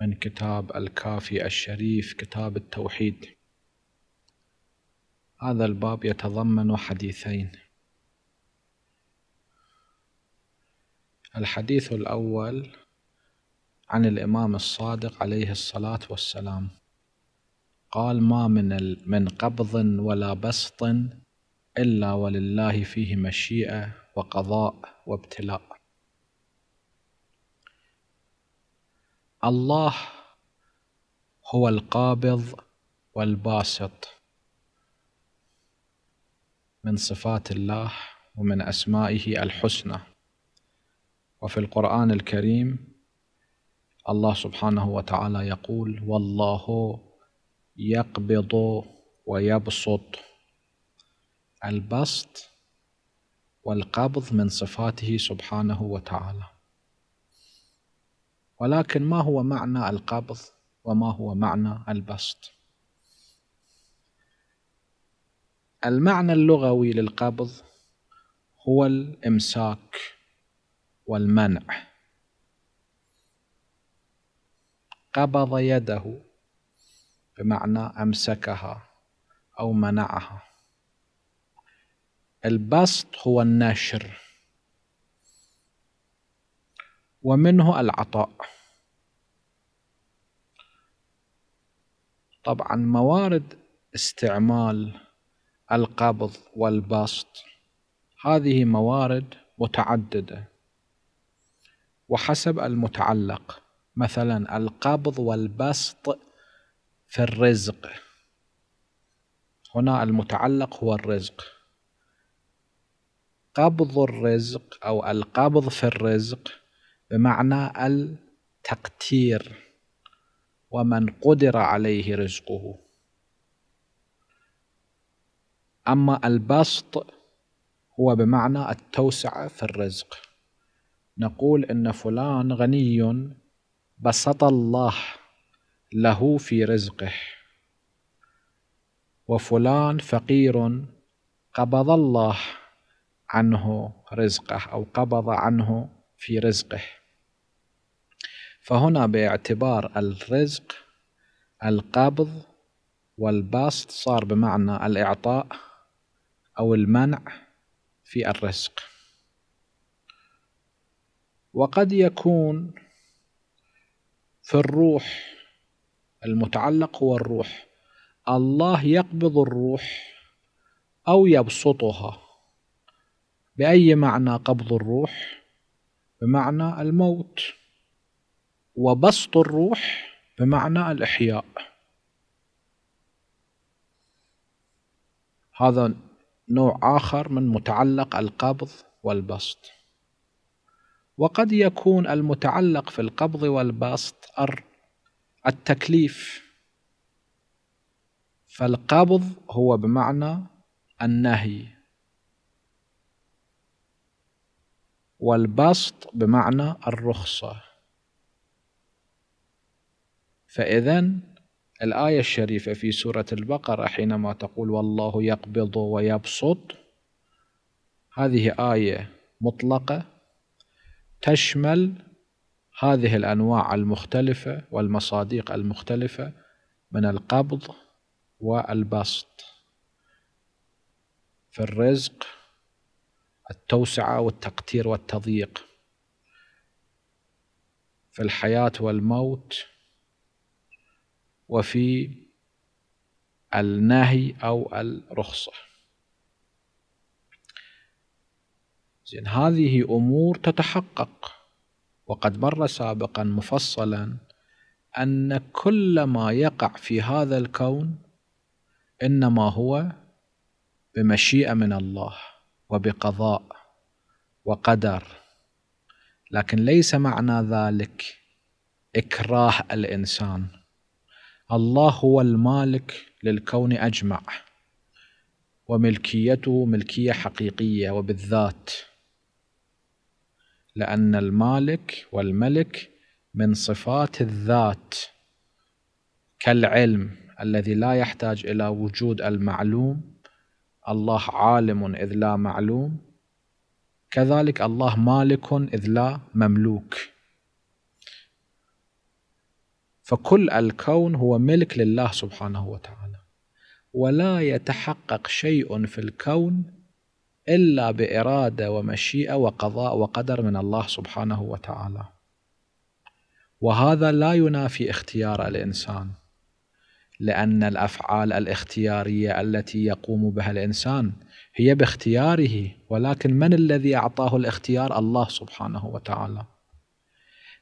من كتاب الكافي الشريف كتاب التوحيد هذا الباب يتضمن حديثين الحديث الأول عن الإمام الصادق عليه الصلاة والسلام قال ما من من قبض ولا بسط إلا ولله فيه مشيئة وقضاء وابتلاء الله هو القابض والباسط من صفات الله ومن أسمائه الحسنى وفي القرآن الكريم الله سبحانه وتعالى يقول والله يقبض ويبسط البسط والقبض من صفاته سبحانه وتعالى ولكن ما هو معنى القبض وما هو معنى البسط المعنى اللغوي للقبض هو الامساك والمنع قبض يده بمعنى امسكها او منعها البسط هو النشر ومنه العطاء طبعا موارد استعمال القبض والبسط هذه موارد متعدده وحسب المتعلق مثلا القبض والبسط في الرزق هنا المتعلق هو الرزق قبض الرزق او القبض في الرزق بمعنى التقتير ومن قدر عليه رزقه أما البسط هو بمعنى التوسعة في الرزق نقول إن فلان غني بسط الله له في رزقه وفلان فقير قبض الله عنه رزقه أو قبض عنه في رزقه فهنا باعتبار الرزق القبض والبسط صار بمعنى الإعطاء أو المنع في الرزق وقد يكون في الروح المتعلق هو الروح الله يقبض الروح أو يبسطها بأي معنى قبض الروح بمعنى الموت وبسط الروح بمعنى الإحياء هذا نوع آخر من متعلق القبض والبسط وقد يكون المتعلق في القبض والبسط التكليف فالقبض هو بمعنى النهي والبسط بمعنى الرخصه فإذا الآية الشريفة في سورة البقرة حينما تقول والله يقبض ويبسط هذه آية مطلقة تشمل هذه الأنواع المختلفة والمصادق المختلفة من القبض والبسط في الرزق التوسعة والتقتير والتضييق في الحياة والموت وفي النهي أو الرخصة زين هذه أمور تتحقق وقد مر سابقا مفصلا أن كل ما يقع في هذا الكون إنما هو بمشيئة من الله وبقضاء وقدر لكن ليس معنى ذلك إكراه الإنسان الله هو المالك للكون أجمع وملكيته ملكية حقيقية وبالذات لأن المالك والملك من صفات الذات كالعلم الذي لا يحتاج إلى وجود المعلوم الله عالم إذ لا معلوم كذلك الله مالك إذ لا مملوك فكل الكون هو ملك لله سبحانه وتعالى ولا يتحقق شيء في الكون إلا بإرادة ومشيئة وقضاء وقدر من الله سبحانه وتعالى وهذا لا ينافي اختيار الإنسان لأن الأفعال الاختيارية التي يقوم بها الإنسان هي باختياره ولكن من الذي أعطاه الاختيار الله سبحانه وتعالى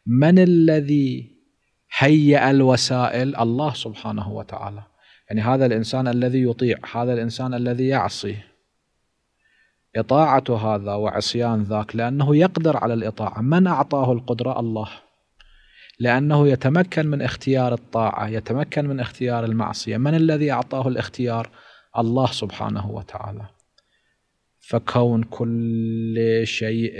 من الذي هيأ الوسائل الله سبحانه وتعالى يعني هذا الإنسان الذي يطيع هذا الإنسان الذي يعصي إطاعة هذا وعصيان ذاك لأنه يقدر على الإطاعة من أعطاه القدرة الله لأنه يتمكن من اختيار الطاعة يتمكن من اختيار المعصية من الذي أعطاه الاختيار الله سبحانه وتعالى فكون كل شيء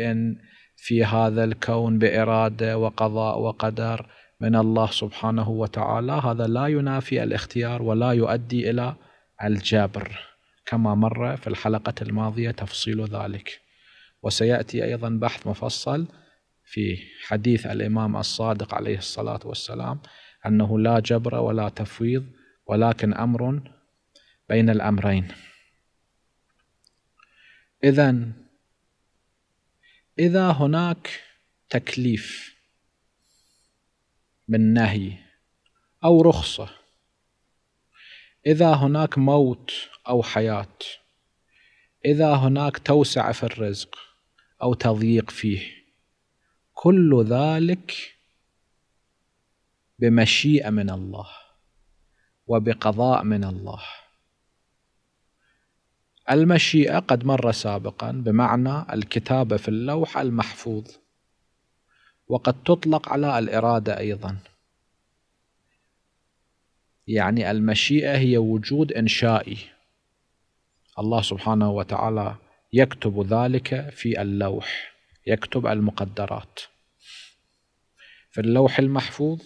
في هذا الكون بإرادة وقضاء وقدر من الله سبحانه وتعالى هذا لا ينافي الاختيار ولا يؤدي الى الجبر كما مر في الحلقه الماضيه تفصيل ذلك وسياتي ايضا بحث مفصل في حديث الامام الصادق عليه الصلاه والسلام انه لا جبر ولا تفويض ولكن امر بين الامرين اذا اذا هناك تكليف من نهي أو رخصة إذا هناك موت أو حياة إذا هناك توسعة في الرزق أو تضييق فيه كل ذلك بمشيئة من الله وبقضاء من الله المشيئة قد مر سابقا بمعنى الكتابة في اللوح المحفوظ وقد تطلق على الإرادة أيضا يعني المشيئة هي وجود إنشائي الله سبحانه وتعالى يكتب ذلك في اللوح يكتب المقدرات في اللوح المحفوظ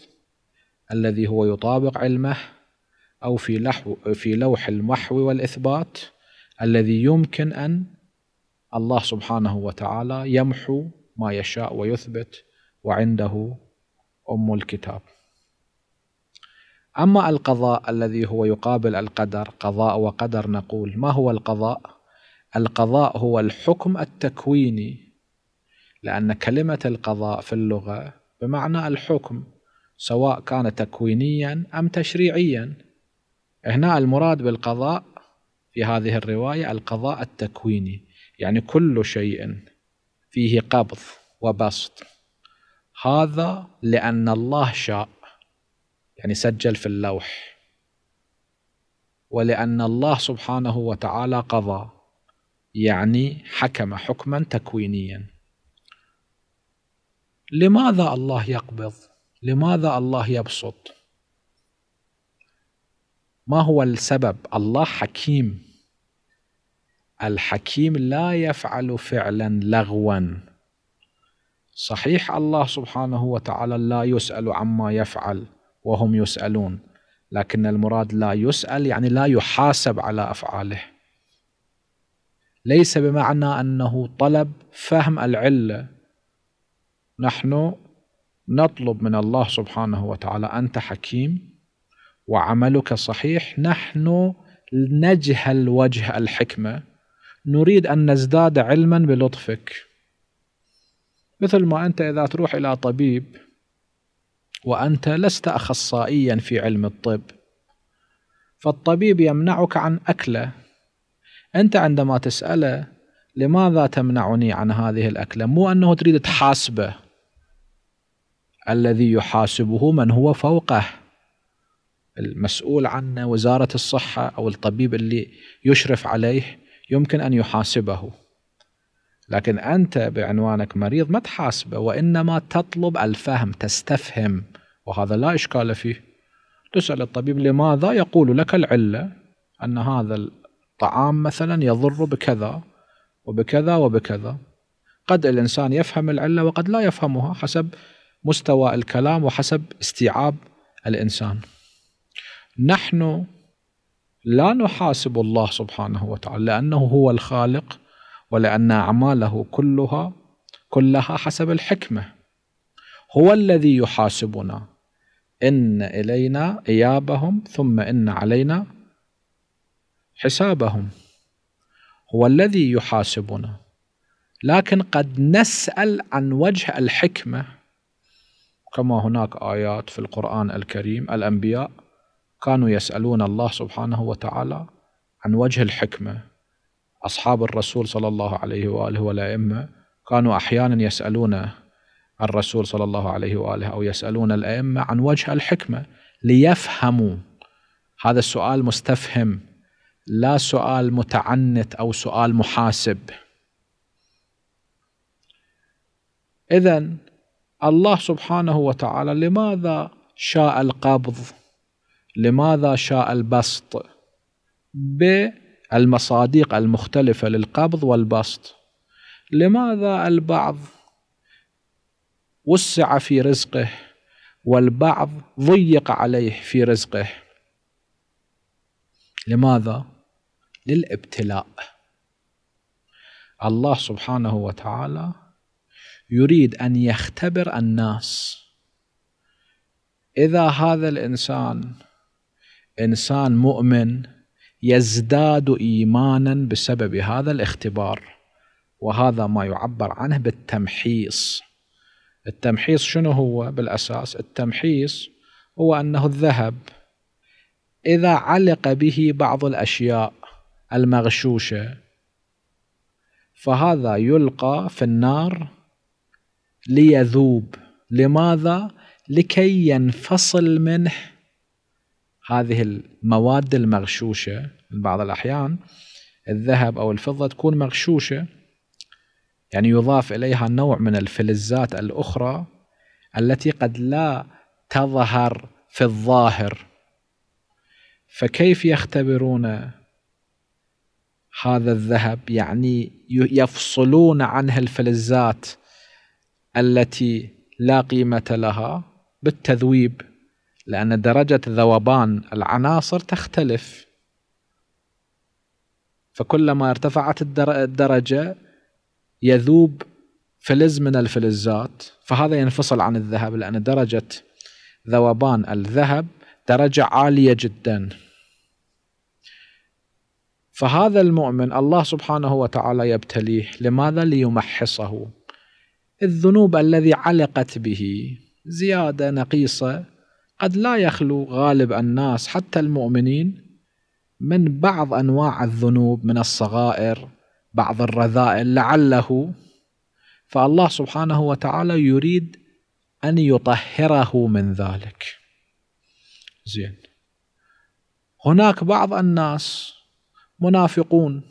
الذي هو يطابق علمه أو في, لحو في لوح المحو والإثبات الذي يمكن أن الله سبحانه وتعالى يمحو ما يشاء ويثبت وعنده أم الكتاب أما القضاء الذي هو يقابل القدر قضاء وقدر نقول ما هو القضاء؟ القضاء هو الحكم التكويني لأن كلمة القضاء في اللغة بمعنى الحكم سواء كان تكوينيا أم تشريعيا هنا المراد بالقضاء في هذه الرواية القضاء التكويني يعني كل شيء فيه قبض وبسط هذا لأن الله شاء يعني سجل في اللوح ولأن الله سبحانه وتعالى قضى يعني حكم حكما تكوينيا لماذا الله يقبض لماذا الله يبسط ما هو السبب الله حكيم الحكيم لا يفعل فعلا لغوا صحيح الله سبحانه وتعالى لا يسأل عما يفعل وهم يسألون لكن المراد لا يسأل يعني لا يحاسب على أفعاله ليس بمعنى أنه طلب فهم العلة نحن نطلب من الله سبحانه وتعالى أنت حكيم وعملك صحيح نحن نجهل وجه الحكمة نريد أن نزداد علما بلطفك مثل ما أنت إذا تروح إلى طبيب وأنت لست أخصائيا في علم الطب فالطبيب يمنعك عن أكله أنت عندما تسأله لماذا تمنعني عن هذه الأكلة مو أنه تريد تحاسبه الذي يحاسبه من هو فوقه المسؤول عنه وزارة الصحة أو الطبيب اللي يشرف عليه يمكن أن يحاسبه لكن أنت بعنوانك مريض ما تحاسبه وإنما تطلب الفهم تستفهم وهذا لا إشكال فيه تسأل الطبيب لماذا يقول لك العلة أن هذا الطعام مثلا يضر بكذا وبكذا وبكذا قد الإنسان يفهم العلة وقد لا يفهمها حسب مستوى الكلام وحسب استيعاب الإنسان نحن لا نحاسب الله سبحانه وتعالى لأنه هو الخالق ولأن أعماله كلها كلها حسب الحكمة هو الذي يحاسبنا إن إلينا إيابهم ثم إن علينا حسابهم هو الذي يحاسبنا لكن قد نسأل عن وجه الحكمة كما هناك آيات في القرآن الكريم الأنبياء كانوا يسألون الله سبحانه وتعالى عن وجه الحكمة أصحاب الرسول صلى الله عليه وآله والأئمة كانوا أحيانا يسألون الرسول صلى الله عليه وآله أو يسألون الأئمة عن وجه الحكمة ليفهموا هذا السؤال مستفهم لا سؤال متعنت أو سؤال محاسب إذا الله سبحانه وتعالى لماذا شاء القبض لماذا شاء البسط ب المصادق المختلفة للقبض والبسط لماذا البعض وسع في رزقه والبعض ضيق عليه في رزقه لماذا للابتلاء الله سبحانه وتعالى يريد ان يختبر الناس اذا هذا الانسان انسان مؤمن يزداد ايمانا بسبب هذا الاختبار وهذا ما يعبر عنه بالتمحيص التمحيص شنو هو بالاساس التمحيص هو انه الذهب اذا علق به بعض الاشياء المغشوشه فهذا يلقى في النار ليذوب لماذا لكي ينفصل منه هذه المواد المغشوشه بعض الاحيان الذهب او الفضه تكون مغشوشه يعني يضاف اليها نوع من الفلزات الاخرى التي قد لا تظهر في الظاهر فكيف يختبرون هذا الذهب يعني يفصلون عنه الفلزات التي لا قيمه لها بالتذويب لأن درجة ذوبان العناصر تختلف فكلما ارتفعت الدرجة يذوب فلز من الفلزات فهذا ينفصل عن الذهب لأن درجة ذوبان الذهب درجة عالية جدا فهذا المؤمن الله سبحانه وتعالى يبتليه لماذا ليمحصه الذنوب الذي علقت به زيادة نقيصة قد لا يخلو غالب الناس حتى المؤمنين من بعض انواع الذنوب من الصغائر بعض الرذائل لعله فالله سبحانه وتعالى يريد ان يطهره من ذلك زين هناك بعض الناس منافقون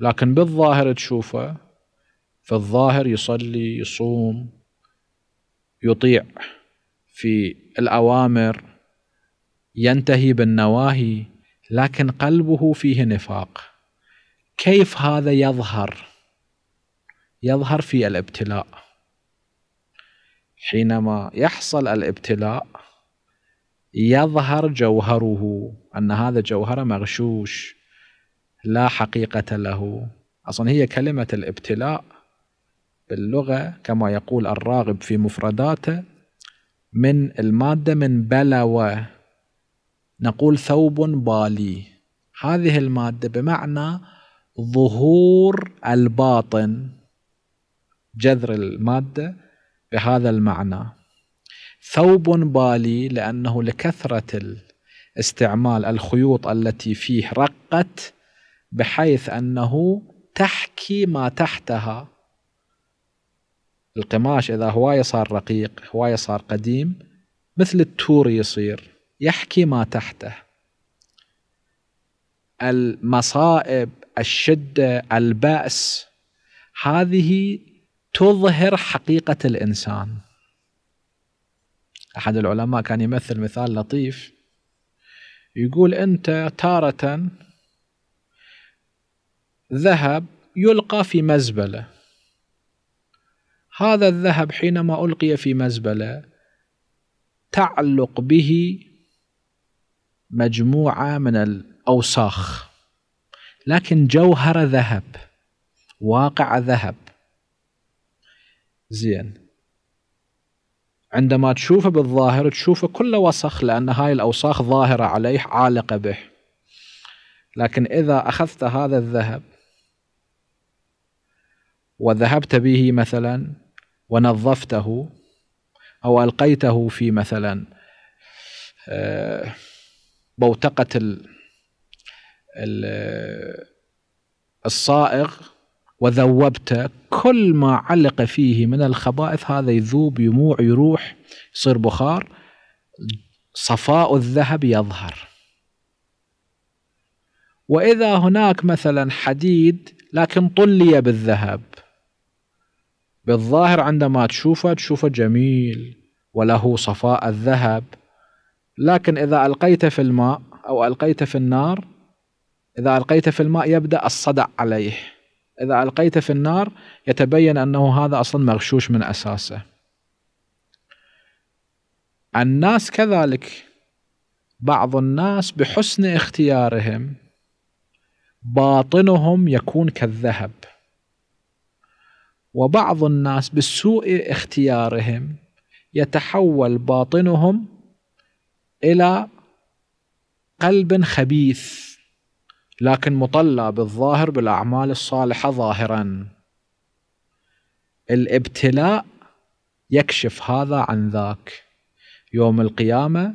لكن بالظاهر تشوفه في الظاهر يصلي يصوم يطيع في الأوامر ينتهي بالنواهي لكن قلبه فيه نفاق كيف هذا يظهر يظهر في الابتلاء حينما يحصل الابتلاء يظهر جوهره ان هذا جوهره مغشوش لا حقيقه له اصلا هي كلمه الابتلاء باللغه كما يقول الراغب في مفرداته من المادة من بلوى نقول ثوب بالي هذه المادة بمعنى ظهور الباطن جذر المادة بهذا المعنى ثوب بالي لأنه لكثرة استعمال الخيوط التي فيه رقت بحيث أنه تحكي ما تحتها القماش اذا هوايه صار رقيق هوايه صار قديم مثل التور يصير يحكي ما تحته المصائب الشده الباس هذه تظهر حقيقه الانسان احد العلماء كان يمثل مثال لطيف يقول انت تاره ذهب يلقى في مزبله هذا الذهب حينما ألقي في مزبلة تعلق به مجموعة من الأوساخ لكن جوهر ذهب واقع ذهب زين عندما تشوفه بالظاهر تشوفه كله وسخ لأن هاي الأوساخ ظاهرة عليه عالقة به لكن إذا أخذت هذا الذهب وذهبت به مثلا ونظفته أو ألقيته في مثلا آه، بوتقة الصائغ وذوبته كل ما علق فيه من الخبائث هذا يذوب يموع يروح يصير بخار صفاء الذهب يظهر واذا هناك مثلا حديد لكن طلي بالذهب بالظاهر عندما تشوفه تشوفه جميل وله صفاء الذهب لكن إذا ألقيته في الماء أو ألقيته في النار إذا ألقيته في الماء يبدأ الصدع عليه إذا ألقيته في النار يتبين أنه هذا أصلا مغشوش من أساسه الناس كذلك بعض الناس بحسن اختيارهم باطنهم يكون كالذهب وبعض الناس بسوء اختيارهم يتحول باطنهم الى قلب خبيث لكن مطلى بالظاهر بالاعمال الصالحه ظاهرا الابتلاء يكشف هذا عن ذاك يوم القيامه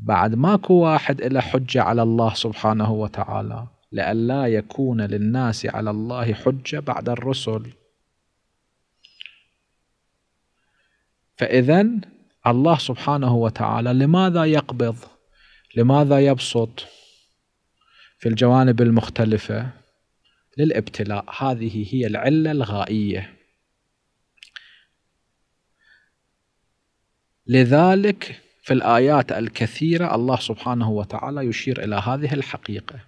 بعد ماكو واحد إلى حجه على الله سبحانه وتعالى لئلا يكون للناس على الله حجه بعد الرسل فإذا الله سبحانه وتعالى لماذا يقبض لماذا يبسط في الجوانب المختلفة للابتلاء هذه هي العلة الغائية لذلك في الآيات الكثيرة الله سبحانه وتعالى يشير إلى هذه الحقيقة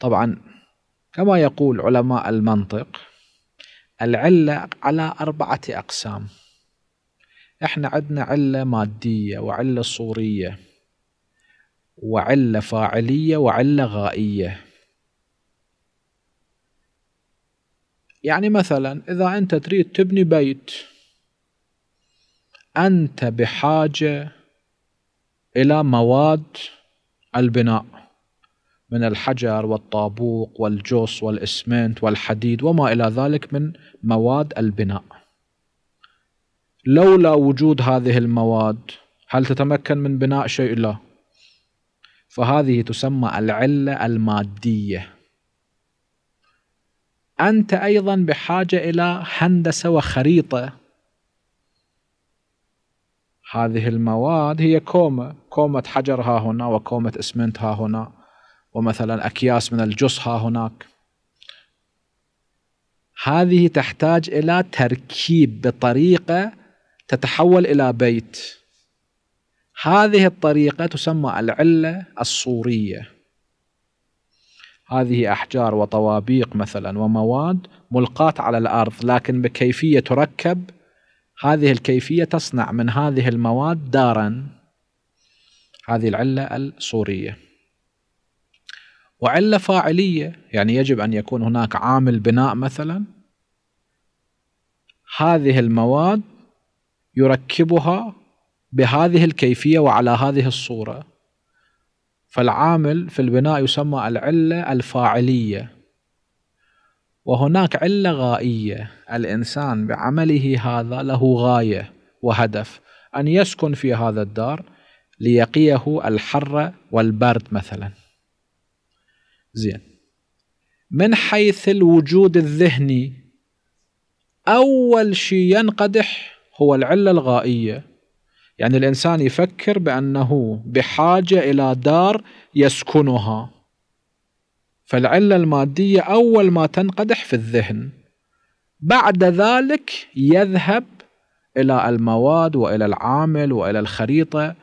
طبعا كما يقول علماء المنطق العلة على أربعة أقسام احنا عندنا علة مادية وعلة صورية وعلة فاعلية وعلة غائية يعني مثلا إذا أنت تريد تبني بيت أنت بحاجة إلى مواد البناء من الحجر والطابوق والجوس والإسمنت والحديد وما إلى ذلك من مواد البناء لولا وجود هذه المواد هل تتمكن من بناء شيء؟ لا فهذه تسمى العلة المادية أنت أيضا بحاجة إلى هندسة وخريطة هذه المواد هي كومة كومة حجر ها هنا وكومة اسمنت ها هنا ومثلا أكياس من الجص ها هناك هذه تحتاج إلى تركيب بطريقة تتحول إلى بيت هذه الطريقة تسمى العلة الصورية هذه أحجار وطوابيق مثلا ومواد ملقاة على الأرض لكن بكيفية تركب هذه الكيفية تصنع من هذه المواد دارا هذه العلة الصورية وعلة فاعلية يعني يجب أن يكون هناك عامل بناء مثلا هذه المواد يركبها بهذه الكيفية وعلى هذه الصورة فالعامل في البناء يسمى العلة الفاعلية وهناك علة غائية الإنسان بعمله هذا له غاية وهدف أن يسكن في هذا الدار ليقيه الحر والبرد مثلا زين من حيث الوجود الذهني أول شيء ينقدح هو العلة الغائية يعني الإنسان يفكر بأنه بحاجة إلى دار يسكنها فالعلة المادية أول ما تنقدح في الذهن بعد ذلك يذهب إلى المواد وإلى العامل وإلى الخريطة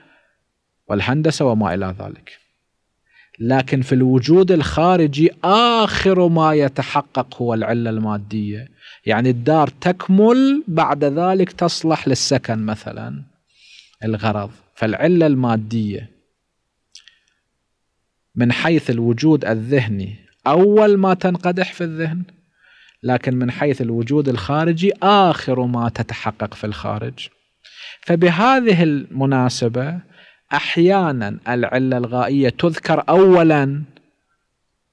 والهندسة وما إلى ذلك لكن في الوجود الخارجي آخر ما يتحقق هو العلة المادية يعني الدار تكمل بعد ذلك تصلح للسكن مثلا الغرض فالعلة المادية من حيث الوجود الذهني أول ما تنقدح في الذهن لكن من حيث الوجود الخارجي آخر ما تتحقق في الخارج فبهذه المناسبة أحيانا العلة الغائية تذكر أولا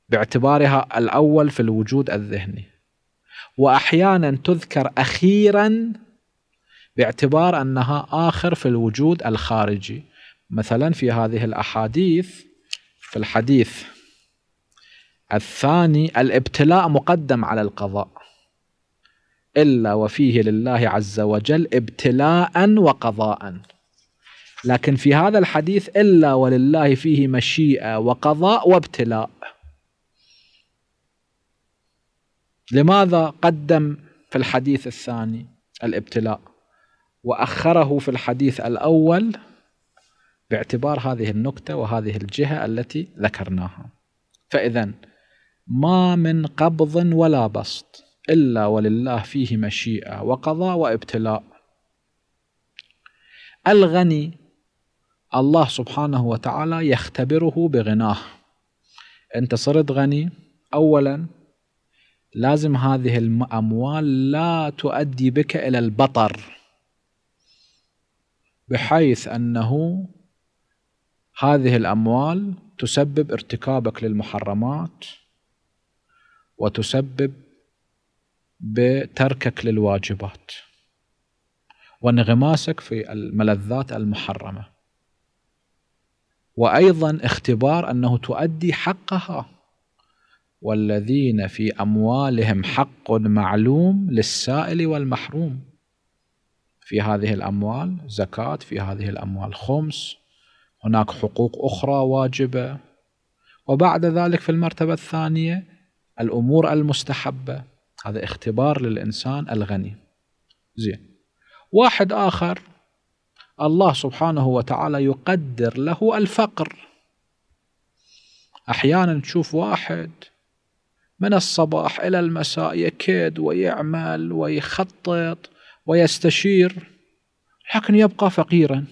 باعتبارها الأول في الوجود الذهني واحيانا تذكر اخيرا باعتبار انها اخر في الوجود الخارجي مثلا في هذه الاحاديث في الحديث الثاني الابتلاء مقدم على القضاء الا وفيه لله عز وجل ابتلاء وقضاء لكن في هذا الحديث الا ولله فيه مشيئه وقضاء وابتلاء لماذا قدم في الحديث الثاني الابتلاء واخره في الحديث الاول باعتبار هذه النكته وهذه الجهه التي ذكرناها فاذا ما من قبض ولا بسط الا ولله فيه مشيئه وقضاء وابتلاء الغني الله سبحانه وتعالى يختبره بغناه انت صرت غني اولا لازم هذه الأموال لا تؤدي بك إلى البطر بحيث أنه هذه الأموال تسبب ارتكابك للمحرمات وتسبب بتركك للواجبات وانغماسك في الملذات المحرمه وايضا اختبار انه تؤدي حقها والذين في اموالهم حق معلوم للسائل والمحروم في هذه الاموال زكاه في هذه الاموال خمس هناك حقوق اخرى واجبه وبعد ذلك في المرتبه الثانيه الامور المستحبه هذا اختبار للانسان الغني زين واحد اخر الله سبحانه وتعالى يقدر له الفقر احيانا تشوف واحد من الصباح إلى المساء يكد ويعمل ويخطط ويستشير لكن يبقى فقيرا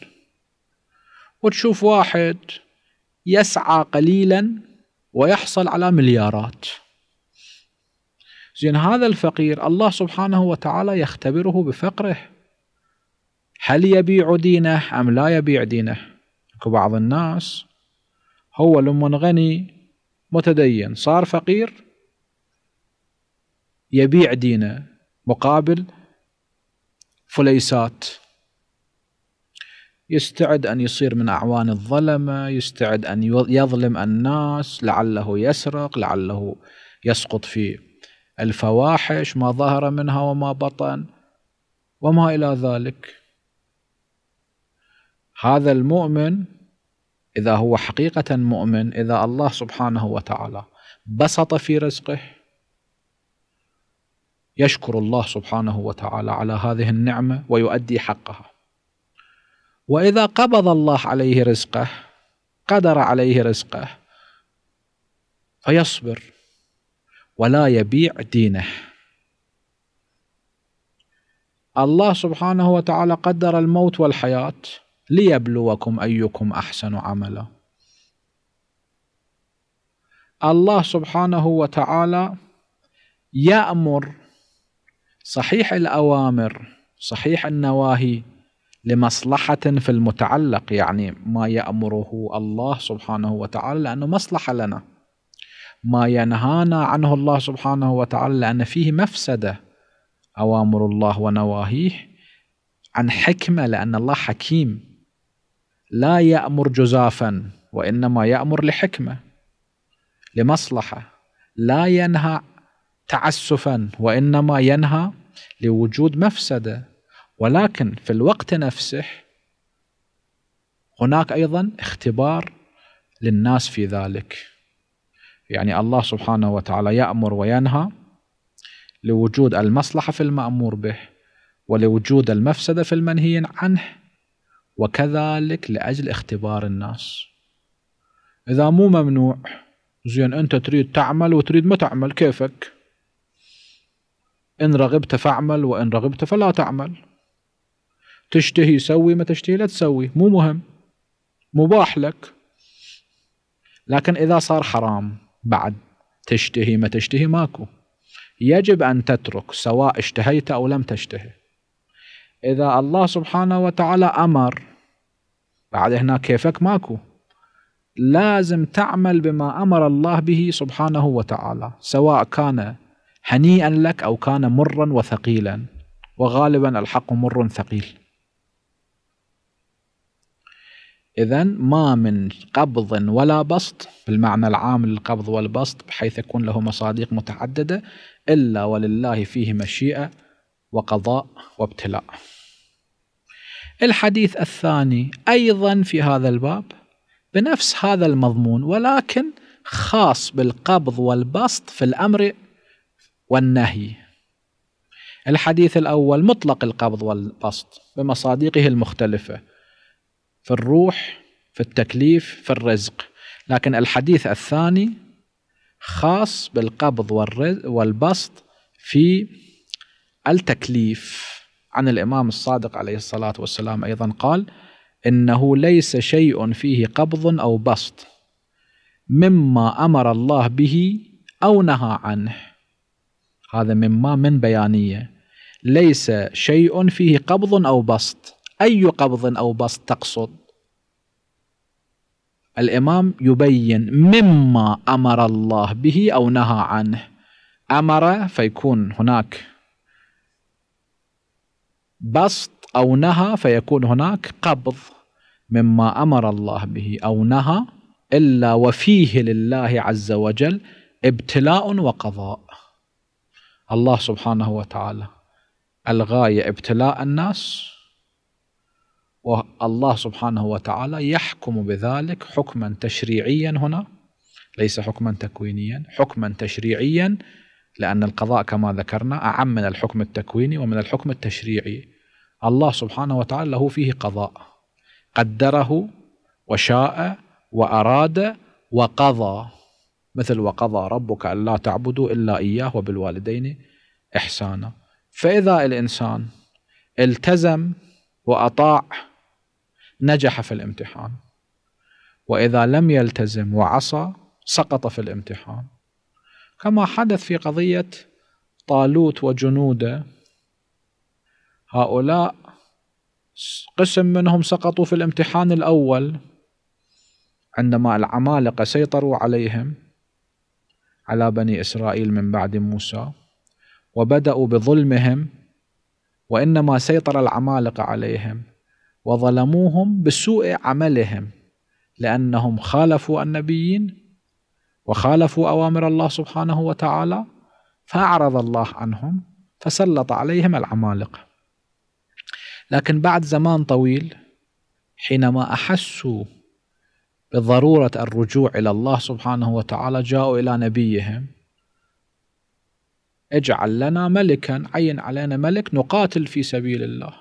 وتشوف واحد يسعى قليلا ويحصل على مليارات زين هذا الفقير الله سبحانه وتعالى يختبره بفقره هل يبيع دينه أم لا يبيع دينه اكو بعض الناس هو لما غني متدين صار فقير يبيع دينه مقابل فليسات يستعد أن يصير من أعوان الظلمة يستعد أن يظلم الناس لعله يسرق لعله يسقط في الفواحش ما ظهر منها وما بطن وما إلى ذلك هذا المؤمن إذا هو حقيقة مؤمن إذا الله سبحانه وتعالى بسط في رزقه يشكر الله سبحانه وتعالى على هذه النعمه ويؤدي حقها واذا قبض الله عليه رزقه قدر عليه رزقه فيصبر ولا يبيع دينه الله سبحانه وتعالى قدر الموت والحياه ليبلوكم ايكم احسن عملا الله سبحانه وتعالى يامر صحيح الأوامر صحيح النواهي لمصلحة في المتعلق يعني ما يأمره الله سبحانه وتعالى لأنه مصلحة لنا ما ينهانا عنه الله سبحانه وتعالى لأن فيه مفسدة أوامر الله ونواهيه عن حكمة لأن الله حكيم لا يأمر جزافا وإنما يأمر لحكمة لمصلحة لا ينهى تعسفا وإنما ينهى لوجود مفسدة ولكن في الوقت نفسه هناك أيضا اختبار للناس في ذلك يعني الله سبحانه وتعالى يأمر وينهى لوجود المصلحة في المأمور به ولوجود المفسدة في المنهي عنه وكذلك لأجل اختبار الناس إذا مو ممنوع زين أنت تريد تعمل وتريد ما تعمل كيفك إن رغبت فاعمل وإن رغبت فلا تعمل تشتهي سوي ما تشتهي لا تسوي مو مهم مباح لك لكن إذا صار حرام بعد تشتهي ما تشتهي ماكو يجب أن تترك سواء اشتهيت أو لم تشتهي إذا الله سبحانه وتعالى أمر بعد هنا كيفك ماكو لازم تعمل بما أمر الله به سبحانه وتعالى سواء كان هنيئا لك أو كان مرا وثقيلا وغالبا الحق مر ثقيل إذا ما من قبض ولا بسط بالمعنى العام للقبض والبسط بحيث يكون له مصادق متعددة إلا ولله فيه مشيئة وقضاء وابتلاء الحديث الثاني أيضا في هذا الباب بنفس هذا المضمون ولكن خاص بالقبض والبسط في الأمر والنهي الحديث الأول مطلق القبض والبسط بمصادقه المختلفة في الروح في التكليف في الرزق لكن الحديث الثاني خاص بالقبض والبسط في التكليف عن الإمام الصادق عليه الصلاة والسلام أيضا قال إنه ليس شيء فيه قبض أو بسط مما أمر الله به أو نهى عنه هذا مما من بيانية ليس شيء فيه قبض أو بسط أي قبض أو بسط تقصد الإمام يبين مما أمر الله به أو نهى عنه أمر فيكون هناك بسط أو نهى فيكون هناك قبض مما أمر الله به أو نهى إلا وفيه لله عز وجل ابتلاء وقضاء الله سبحانه وتعالى الغاية ابتلاء الناس والله سبحانه وتعالى يحكم بذلك حكما تشريعيا هنا ليس حكما تكوينيا حكما تشريعيا لأن القضاء كما ذكرنا أعم من الحكم التكويني ومن الحكم التشريعي الله سبحانه وتعالى له فيه قضاء قدره وشاء وأراد وقضى مثل وقضى ربك ألا تعبدوا إلا إياه وبالوالدين إحسانا فإذا الإنسان التزم وأطاع نجح في الامتحان وإذا لم يلتزم وعصى سقط في الامتحان كما حدث في قضية طالوت وجنوده هؤلاء قسم منهم سقطوا في الامتحان الأول عندما العمالقة سيطروا عليهم على بني إسرائيل من بعد موسى وبدأوا بظلمهم وإنما سيطر العمالقة عليهم وظلموهم بسوء عملهم لأنهم خالفوا النبيين وخالفوا أوامر الله سبحانه وتعالى فأعرض الله عنهم فسلط عليهم العمالقة لكن بعد زمان طويل حينما أحسوا بضروره الرجوع الى الله سبحانه وتعالى جاءوا الى نبيهم اجعل لنا ملكا عين علينا ملك نقاتل في سبيل الله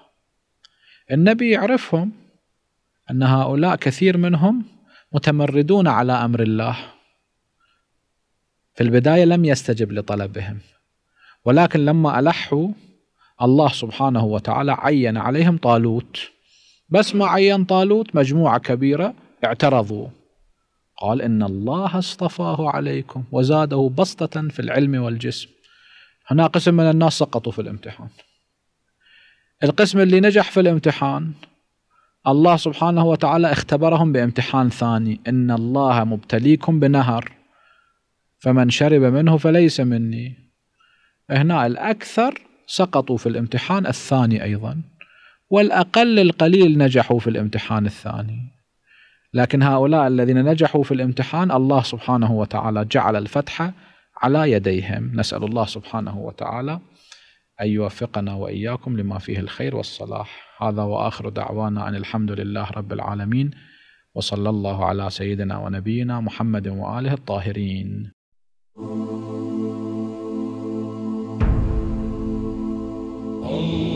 النبي يعرفهم ان هؤلاء كثير منهم متمردون على امر الله في البدايه لم يستجب لطلبهم ولكن لما الحوا الله سبحانه وتعالى عين عليهم طالوت بس ما عين طالوت مجموعه كبيره اعترضوا قال إن الله اصطفاه عليكم وزاده بسطة في العلم والجسم هنا قسم من الناس سقطوا في الامتحان القسم اللي نجح في الامتحان الله سبحانه وتعالى اختبرهم بامتحان ثاني إن الله مبتليكم بنهر فمن شرب منه فليس مني هنا الأكثر سقطوا في الامتحان الثاني أيضا والأقل القليل نجحوا في الامتحان الثاني لكن هؤلاء الذين نجحوا في الامتحان الله سبحانه وتعالى جعل الفتح على يديهم نسأل الله سبحانه وتعالى أن يوفقنا وإياكم لما فيه الخير والصلاح هذا وآخر دعوانا أن الحمد لله رب العالمين وصلى الله على سيدنا ونبينا محمد وآله الطاهرين Oh